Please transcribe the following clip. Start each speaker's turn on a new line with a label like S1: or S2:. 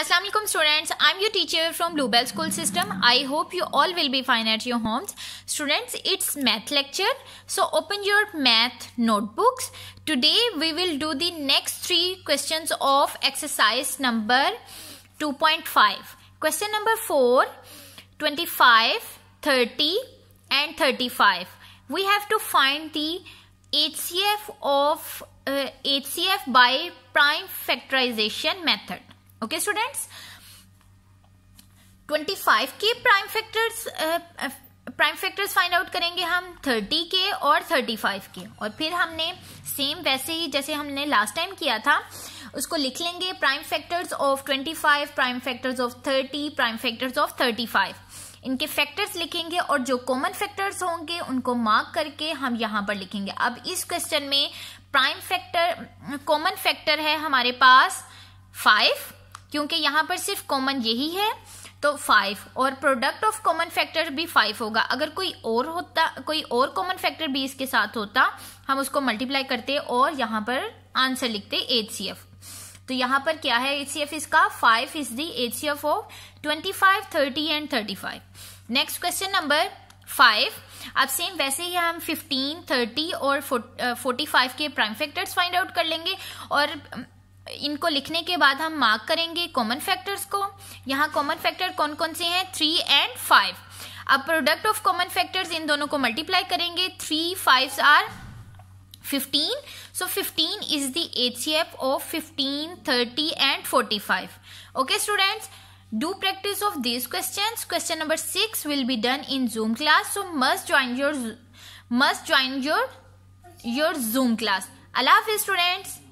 S1: Assalamualaikum students, I'm your teacher from Bluebell School System. I hope you all will be fine at your homes. Students, it's math lecture. So open your math notebooks. Today we will do the next three questions of exercise number 2.5. Question number 4, 25, 30 and 35. We have to find the HCF of uh, HCF by prime factorization method. Students twenty 25 के prime factors prime factors find out करेंगे हम 30 के और 35 के और फिर हमने same वैसे ही जैसे हमने लास्ट टाइम किया था उसको लिख लेंगे prime factors of 25 prime factors of 30 prime factors of 35 इनके फैक्टर्स लिखेंगे और जो कॉमन फैक्टर्स होंगे उनको मार्क करके हम यहां पर लिखेंगे अब इस क्वेश्चन में प्राइम फैक्टर कॉमन फैक्टर है हमारे पास फाइव क्योंकि यहां पर सिर्फ कॉमन यही है तो फाइव और प्रोडक्ट ऑफ कॉमन फैक्टर भी फाइव होगा अगर कोई और होता कोई और कॉमन फैक्टर भी इसके साथ होता हम उसको मल्टीप्लाई करते और यहां पर आंसर लिखते एच सी एफ तो यहां पर क्या है एच सी एफ इसका five is the H C F of twenty five thirty and thirty five next question number five अब सेम वैसे ही हम फिफ्टीन थर्टी और फोर्टी फाइव के प्राइम फैक्टर्स फाइंड आउट कर लेंगे और इनको लिखने के बाद हम मार्क करेंगे कॉमन फैक्टर्स को यहाँ कॉमन फैक्टर कौन कौन से हैं थ्री एंड फाइव अब प्रोडक्ट ऑफ कॉमन फैक्टर्स इन दोनों को मल्टीप्लाई करेंगे three five are fifteen so fifteen is the H of fifteen thirty and forty five okay students do practice of this question question number six will be done in Zoom class so must join your must join your your Zoom class अलाफ students